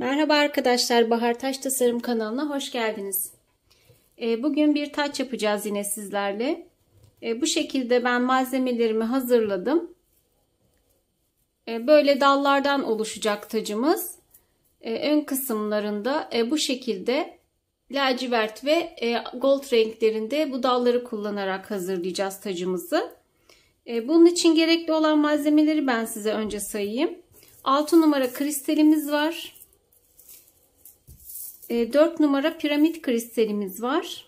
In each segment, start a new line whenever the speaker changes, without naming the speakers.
Merhaba arkadaşlar, Bahar Taş Tasarım kanalına hoş geldiniz. Ee, bugün bir taç yapacağız yine sizlerle. Ee, bu şekilde ben malzemelerimi hazırladım. Ee, böyle dallardan oluşacak tacımız. Ön kısımlarında e, bu şekilde lacivert ve e, gold renklerinde bu dalları kullanarak hazırlayacağız tacımızı. Bunun için gerekli olan malzemeleri ben size önce sayayım. 6 numara kristalimiz var. 4 e, numara piramit kristalimiz var.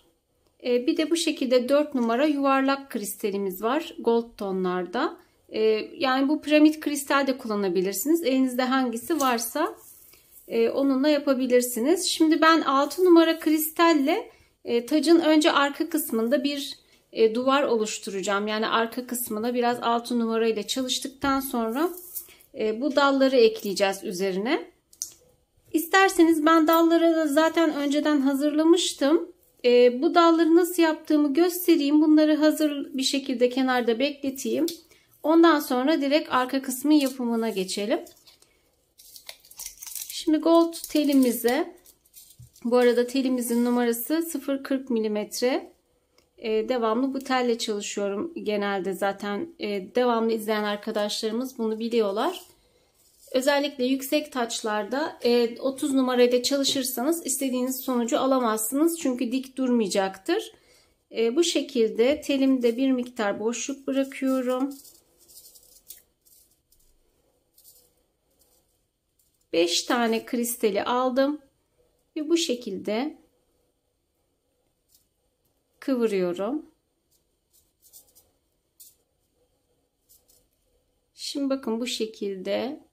E, bir de bu şekilde 4 numara yuvarlak kristalimiz var gold tonlarda. E, yani bu piramit kristal de kullanabilirsiniz. Elinizde hangisi varsa onunla yapabilirsiniz. Şimdi ben 6 numara kristalle tacın önce arka kısmında bir duvar oluşturacağım. Yani arka kısmına biraz 6 numarayla çalıştıktan sonra bu dalları ekleyeceğiz üzerine. İsterseniz ben dallara da zaten önceden hazırlamıştım. E, bu dalları nasıl yaptığımı göstereyim. Bunları hazır bir şekilde kenarda bekleteyim. Ondan sonra direkt arka kısmın yapımına geçelim. Şimdi gold telimize bu arada telimizin numarası 040 mm. Ee, devamlı bu telle çalışıyorum genelde zaten. Ee, devamlı izleyen arkadaşlarımız bunu biliyorlar. Özellikle yüksek taçlarda 30 e, numarayla çalışırsanız istediğiniz sonucu alamazsınız. Çünkü dik durmayacaktır. E, bu şekilde telimde bir miktar boşluk bırakıyorum. 5 tane kristali aldım. Ve bu şekilde kıvırıyorum. Şimdi bakın bu şekilde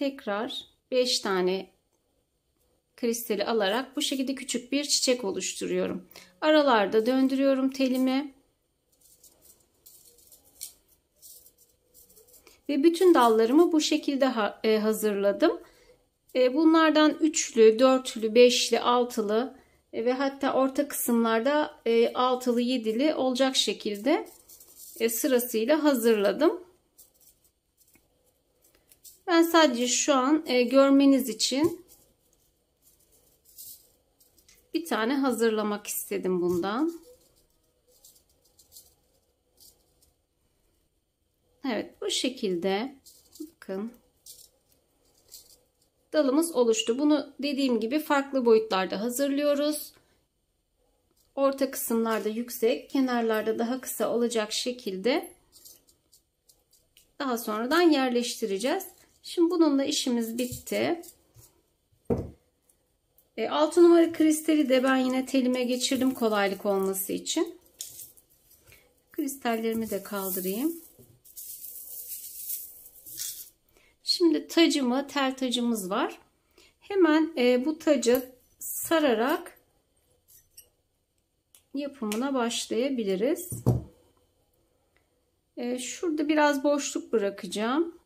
tekrar 5 tane kristali alarak bu şekilde küçük bir çiçek oluşturuyorum. Aralarda döndürüyorum telimi. Ve bütün dallarımı bu şekilde e, hazırladım. E, bunlardan üçlü, dörtlü, beşli, altılı e, ve hatta orta kısımlarda altılı, yedili olacak şekilde sırasıyla hazırladım. Ben sadece şu an e, görmeniz için bir tane hazırlamak istedim bundan. Evet bu şekilde bakın dalımız oluştu. Bunu dediğim gibi farklı boyutlarda hazırlıyoruz. Orta kısımlarda yüksek, kenarlarda daha kısa olacak şekilde daha sonradan yerleştireceğiz. Şimdi bununla işimiz bitti. E, 6 numara kristali de ben yine telime geçirdim kolaylık olması için. Kristallerimi de kaldırayım. Şimdi tacımı, tel tacımız var. Hemen e, bu tacı sararak yapımına başlayabiliriz. E, şurada biraz boşluk bırakacağım.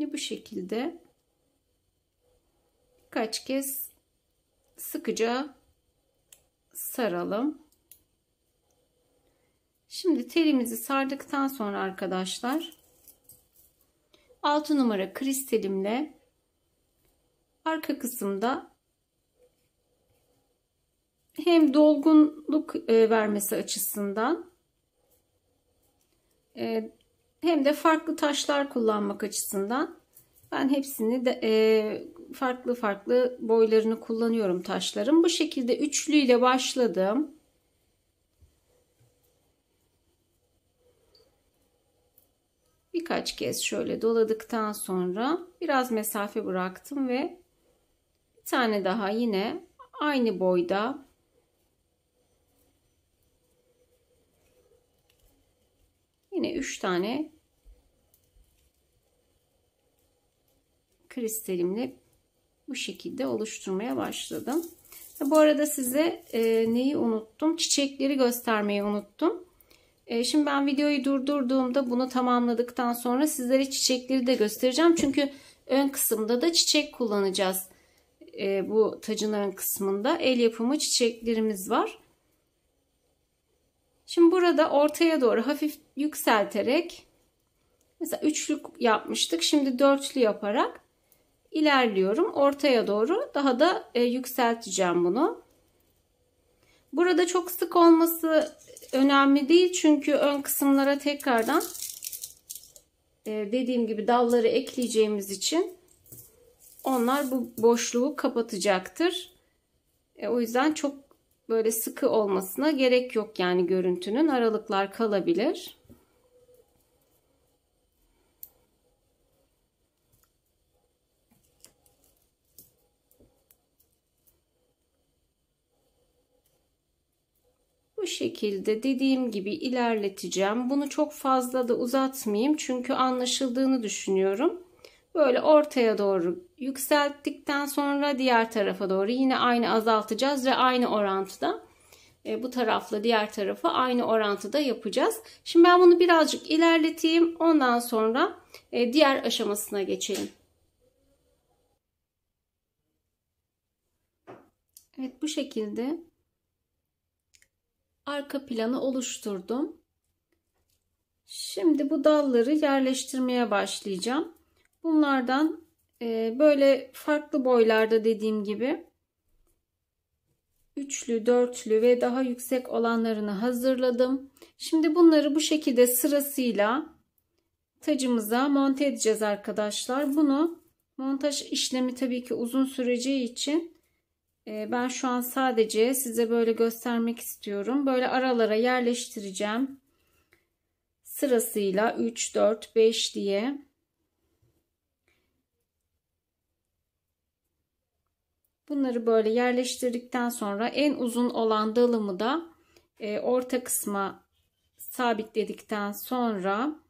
Şimdi bu şekilde birkaç kez sıkıca saralım. Şimdi telimizi sardıktan sonra arkadaşlar 6 numara kristalimle arka kısımda hem dolgunluk e, vermesi açısından e, hem de farklı taşlar kullanmak açısından ben hepsini de e, farklı farklı boylarını kullanıyorum taşların. Bu şekilde üçlüyle başladım. Birkaç kez şöyle doladıktan sonra biraz mesafe bıraktım ve bir tane daha yine aynı boyda Yine 3 tane kristalimle bu şekilde oluşturmaya başladım. Bu arada size e, neyi unuttum? Çiçekleri göstermeyi unuttum. E, şimdi ben videoyu durdurduğumda bunu tamamladıktan sonra sizlere çiçekleri de göstereceğim. Çünkü ön kısımda da çiçek kullanacağız. E, bu tacın ön kısmında el yapımı çiçeklerimiz var. Şimdi burada ortaya doğru hafif yükselterek mesela üçlük yapmıştık. Şimdi dörtlü yaparak ilerliyorum. Ortaya doğru daha da e, yükselteceğim bunu. Burada çok sık olması önemli değil. Çünkü ön kısımlara tekrardan e, dediğim gibi dalları ekleyeceğimiz için onlar bu boşluğu kapatacaktır. E, o yüzden çok böyle sıkı olmasına gerek yok yani görüntünün aralıklar kalabilir. Bu şekilde dediğim gibi ilerleteceğim. Bunu çok fazla da uzatmayayım çünkü anlaşıldığını düşünüyorum. Böyle ortaya doğru Yükselttikten sonra diğer tarafa doğru yine aynı azaltacağız ve aynı orantıda e, bu tarafla diğer tarafı aynı orantıda yapacağız. Şimdi ben bunu birazcık ilerleteyim. Ondan sonra e, diğer aşamasına geçelim. Evet bu şekilde arka planı oluşturdum. Şimdi bu dalları yerleştirmeye başlayacağım. Bunlardan ee, böyle farklı boylarda dediğim gibi üçlü, dörtlü ve daha yüksek olanlarını hazırladım. Şimdi bunları bu şekilde sırasıyla tacımıza monte edeceğiz arkadaşlar. Bunu montaj işlemi tabii ki uzun süreceği için e, ben şu an sadece size böyle göstermek istiyorum. Böyle aralara yerleştireceğim. Sırasıyla 3, 4, 5 diye. Bunları böyle yerleştirdikten sonra en uzun olan dalımı da e, orta kısma sabitledikten sonra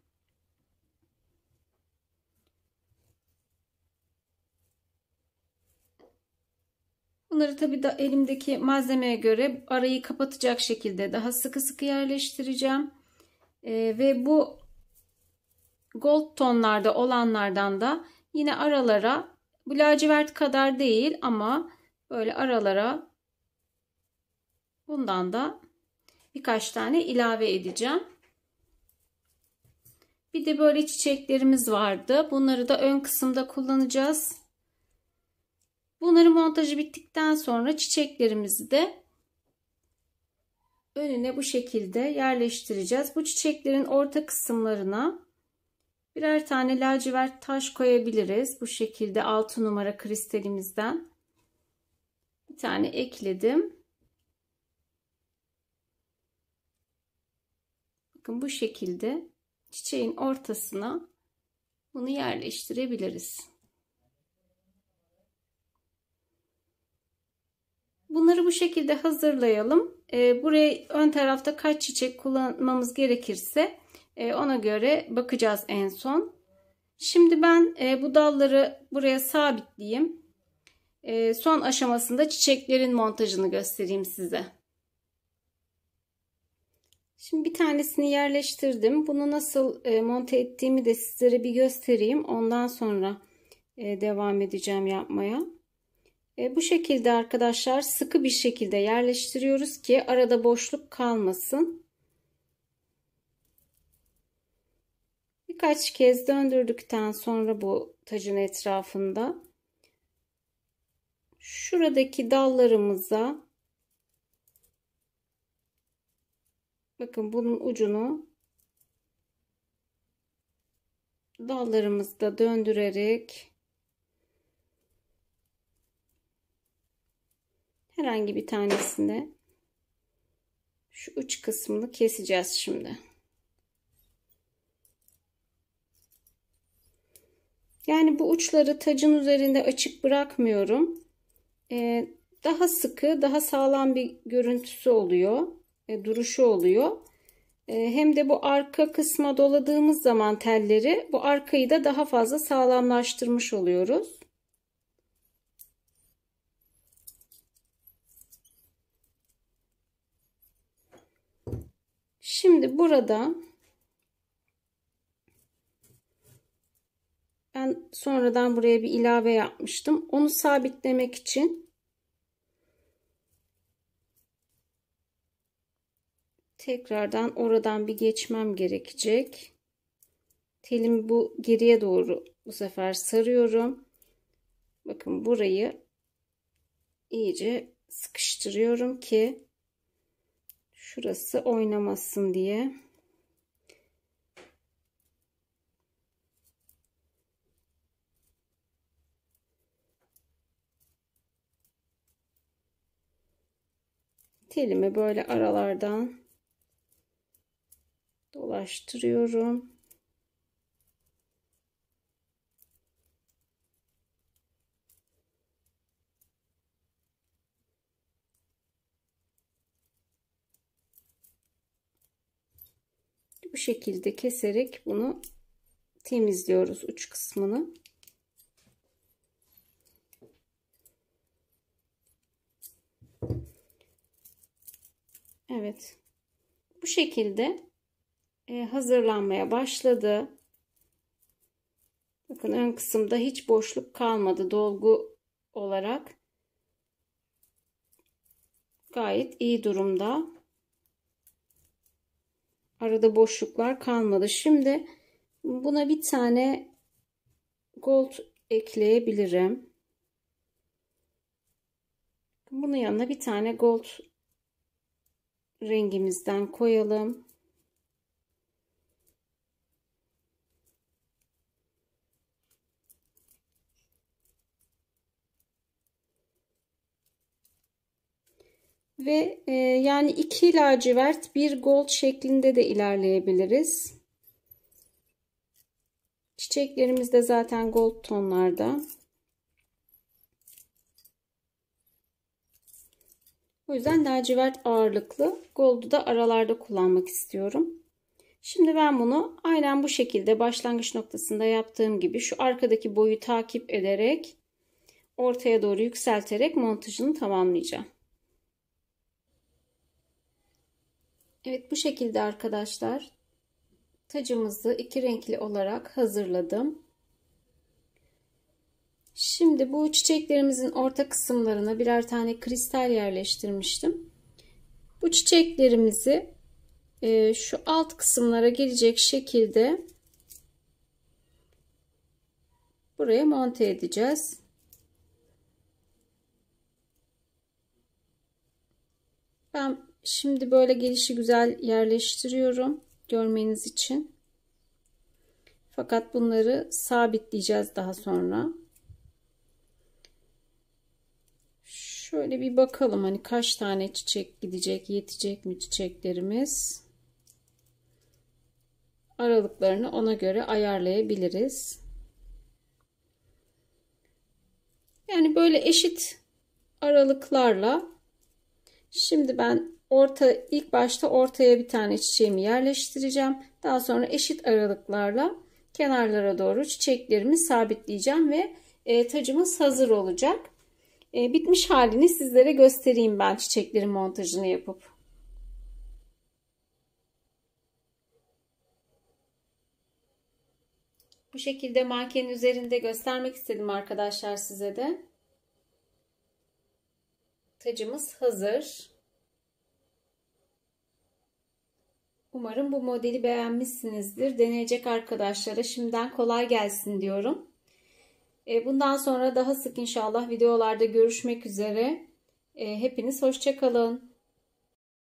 Bunları tabi da elimdeki malzemeye göre arayı kapatacak şekilde daha sıkı sıkı yerleştireceğim. E, ve bu gold tonlarda olanlardan da yine aralara bu lacivert kadar değil ama böyle aralara bundan da birkaç tane ilave edeceğim. Bir de böyle çiçeklerimiz vardı. Bunları da ön kısımda kullanacağız. Bunların montajı bittikten sonra çiçeklerimizi de önüne bu şekilde yerleştireceğiz. Bu çiçeklerin orta kısımlarına Birer tane lacivert taş koyabiliriz. Bu şekilde 6 numara kristalimizden bir tane ekledim. Bakın bu şekilde çiçeğin ortasına bunu yerleştirebiliriz. Bunları bu şekilde hazırlayalım. Ee, buraya ön tarafta kaç çiçek kullanmamız gerekirse e, ona göre bakacağız en son. Şimdi ben e, bu dalları buraya sabitleyeyim. E, son aşamasında çiçeklerin montajını göstereyim size. Şimdi bir tanesini yerleştirdim. Bunu nasıl e, monte ettiğimi de sizlere bir göstereyim. Ondan sonra e, devam edeceğim yapmaya. E, bu şekilde arkadaşlar sıkı bir şekilde yerleştiriyoruz ki arada boşluk kalmasın. birkaç kez döndürdükten sonra bu tacın etrafında şuradaki dallarımıza bakın bunun ucunu dallarımızda döndürerek herhangi bir tanesine şu uç kısmını keseceğiz şimdi. Yani bu uçları tacın üzerinde açık bırakmıyorum. Ee, daha sıkı, daha sağlam bir görüntüsü oluyor, e, duruşu oluyor. E, hem de bu arka kısma doladığımız zaman telleri bu arkayı da daha fazla sağlamlaştırmış oluyoruz. Şimdi burada Ben sonradan buraya bir ilave yapmıştım. Onu sabitlemek için tekrardan oradan bir geçmem gerekecek. Telimi bu geriye doğru bu sefer sarıyorum. Bakın burayı iyice sıkıştırıyorum ki şurası oynamasın diye. telimi böyle aralardan dolaştırıyorum. Bu şekilde keserek bunu temizliyoruz uç kısmını. Thank you. Evet. Bu şekilde e, hazırlanmaya başladı. Bakın ön kısımda hiç boşluk kalmadı dolgu olarak. Gayet iyi durumda. Arada boşluklar kalmadı. Şimdi buna bir tane gold ekleyebilirim. Bunun yanına bir tane gold rengimizden koyalım. Ve e, yani iki lacivert bir gold şeklinde de ilerleyebiliriz. Çiçeklerimiz de zaten gold tonlarda. O yüzden lacivert ağırlıklı. Gold'u da aralarda kullanmak istiyorum. Şimdi ben bunu aynen bu şekilde başlangıç noktasında yaptığım gibi şu arkadaki boyu takip ederek ortaya doğru yükselterek montajını tamamlayacağım. Evet bu şekilde arkadaşlar tacımızı iki renkli olarak hazırladım. Şimdi bu çiçeklerimizin orta kısımlarına birer tane kristal yerleştirmiştim. Bu çiçeklerimizi e, şu alt kısımlara gelecek şekilde buraya monte edeceğiz. Ben şimdi böyle gelişi güzel yerleştiriyorum görmeniz için. Fakat bunları sabitleyeceğiz daha sonra. Şöyle bir bakalım hani kaç tane çiçek gidecek, yetecek mi çiçeklerimiz? Aralıklarını ona göre ayarlayabiliriz. Yani böyle eşit aralıklarla şimdi ben orta ilk başta ortaya bir tane çiçeğimi yerleştireceğim. Daha sonra eşit aralıklarla kenarlara doğru çiçeklerimi sabitleyeceğim ve e, tacımız hazır olacak. E, bitmiş halini sizlere göstereyim ben çiçeklerin montajını yapıp. Bu şekilde mankenin üzerinde göstermek istedim arkadaşlar size de. Tacımız hazır. Umarım bu modeli beğenmişsinizdir. Deneyecek arkadaşlara şimdiden kolay gelsin diyorum. E, bundan sonra daha sık inşallah videolarda görüşmek üzere. E, hepiniz hoşçakalın.